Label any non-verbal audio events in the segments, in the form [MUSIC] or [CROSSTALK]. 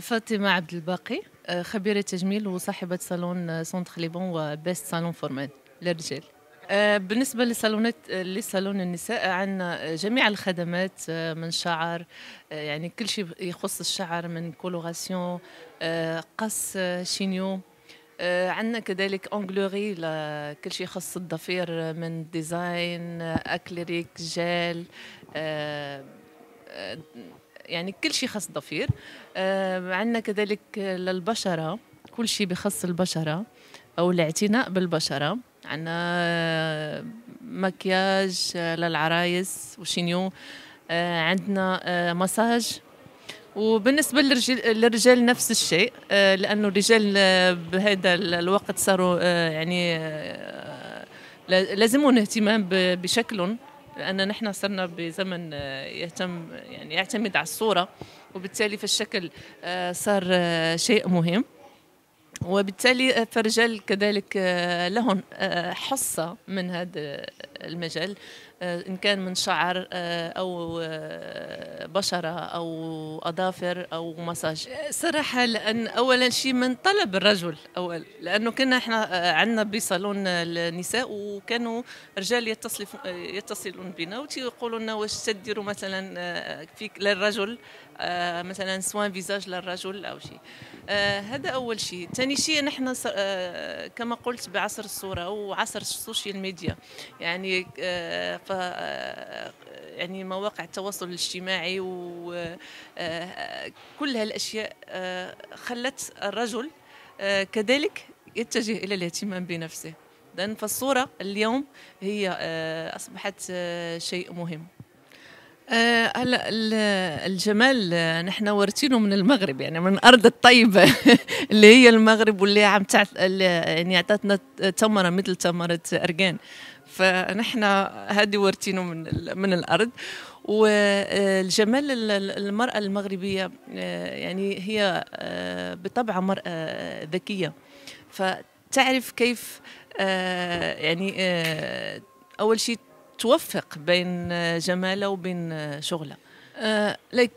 فاطمة عبد الباقي آه، خبيرة تجميل وصاحبة صالون سونتر ليبون وبيست صالون فورمان للرجال آه، بالنسبة لصالونات آه، لصالون النساء عندنا جميع الخدمات من شعر يعني كل شيء يخص الشعر من كولوراسيون قص شينيو عندنا كذلك اونغلوري لكل شيء يخص الضفير من ديزاين اكليريك جيل يعني كل شيء خاص الضفير آه، عندنا كذلك للبشرة كل شيء بخص البشرة أو الاعتناء بالبشرة عندنا آه، مكياج آه، للعرايس وشينيو عندنا مساج وبالنسبة للرجال نفس الشيء لأنه الرجال بهذا الوقت صاروا يعني لازمون اهتمام بشكلهم لأن نحن صرنا بزمن آه، يهتم يعني يعتمد على الصورة وبالتالي فالشكل آه، صار آه، شيء مهم وبالتالي فالرجال كذلك لهم حصة من هذا المجال آه، ان كان من شعر آه، او آه، بشره او اظافر او مساج صراحه لان اولا شيء من طلب الرجل اول لانه كنا احنا عندنا بصالون النساء وكانوا رجال يتصلون بنا ويقولوا لنا واش تديروا مثلا فيك للرجل مثلا سوان فيزاج للرجل او شيء هذا اول شيء ثاني شيء نحن كما قلت بعصر الصوره وعصر السوشيال ميديا يعني ف آه، يعني مواقع التواصل الاجتماعي وكل آه، هالاشياء آه، خلت الرجل كذلك يتجه الى الاهتمام بنفسه لان فالصوره اليوم هي اصبحت شيء مهم هلا آه الجمال نحن وارثينه من المغرب يعني من ارض الطيبه [LAUGHS] اللي هي المغرب واللي عم تعت... يعني اعطتنا ثمره مثل ثمره ارجان فنحن هذه ورتينه من من الارض والجمال المرأة المغربية آه، يعني هي آه، بطبعها مرأة ذكية فتعرف كيف آه، يعني أول شيء توفق بين جمالها وبين شغلها لك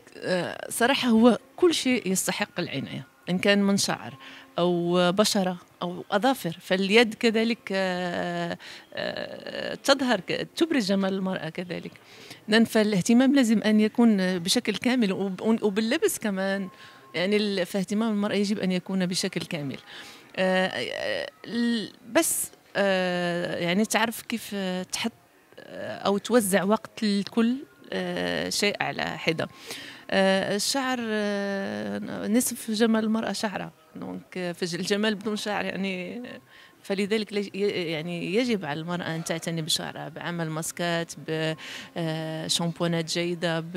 صراحة هو كل شيء يستحق العناية إن كان من شعر أو بشرة أو أظافر فاليد كذلك آه، آه، تظهر تبرز جمال المرأة كذلك فالاهتمام لازم أن يكون بشكل كامل وباللبس كمان يعني فاهتمام المرأة يجب أن يكون بشكل كامل آه، بس يعني تعرف كيف تحط أو توزع وقت الكل شيء على حدة آه، الشعر آه، نصف جمال المرأة شعرة دونك الجمال بدون شعر يعني فلذلك يعني يجب على المرأة أن تعتني بشعرها بعمل ماسكات بشامبونات آه، جيدة ب...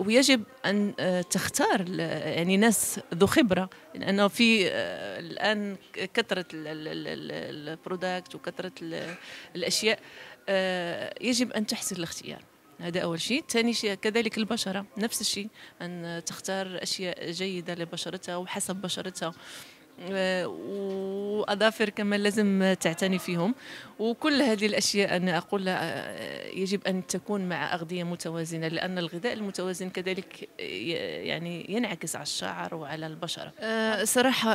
ويجب أن تختار يعني ناس ذو خبرة لأنه في الآن كثرة البرودكت وكثرة الأشياء يجب أن تحسن الاختيار هذا أول شيء ثاني شيء كذلك البشرة نفس الشيء أن تختار أشياء جيدة لبشرتها وحسب بشرتها آه، واظافر كمان لازم تعتني فيهم وكل هذه الاشياء انا اقول آه، يجب ان تكون مع اغذيه متوازنه لان الغذاء المتوازن كذلك آه، يعني ينعكس على الشعر وعلى البشره أه صراحه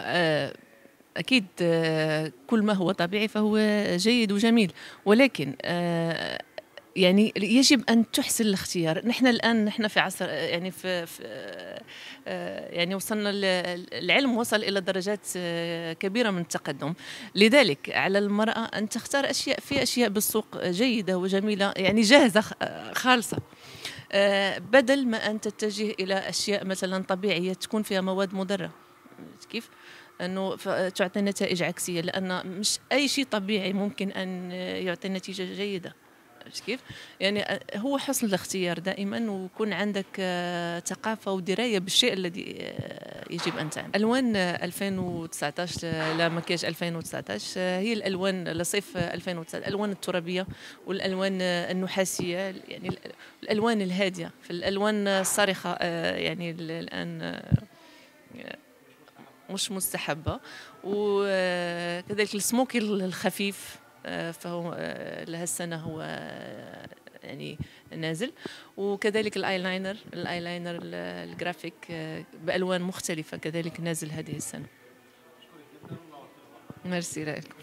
اكيد كل ما هو طبيعي فهو جيد وجميل ولكن يعني يجب ان تحسن الاختيار نحن الان نحن في عصر يعني في, في آه، يعني وصلنا العلم وصل الى درجات آه، كبيره من التقدم لذلك على المراه ان تختار اشياء في اشياء بالسوق جيده وجميله يعني جاهزه خالصه آه، بدل ما ان تتجه الى اشياء مثلا طبيعيه تكون فيها مواد مضره كيف انه تعطي نتائج عكسيه لان مش اي شيء طبيعي ممكن ان يعطي نتيجه جيده عرفت كيف يعني آه، هو حسن الاختيار دائما ويكون عندك آه، ثقافه ودرايه بالشيء الذي آه، يجب ان تعمل الوان 2019 لا مكياج 2019 هي الالوان لصيف 2019 الالوان الترابيه والالوان النحاسيه يعني الالوان الهاديه في الالوان الصارخه يعني الان مش مستحبه وكذلك السموكي الخفيف آه، فهو آه، لهالسنه هو آه، يعني نازل وكذلك الايلاينر الايلاينر الجرافيك بالوان مختلفه كذلك نازل هذه السنه ميرسي لك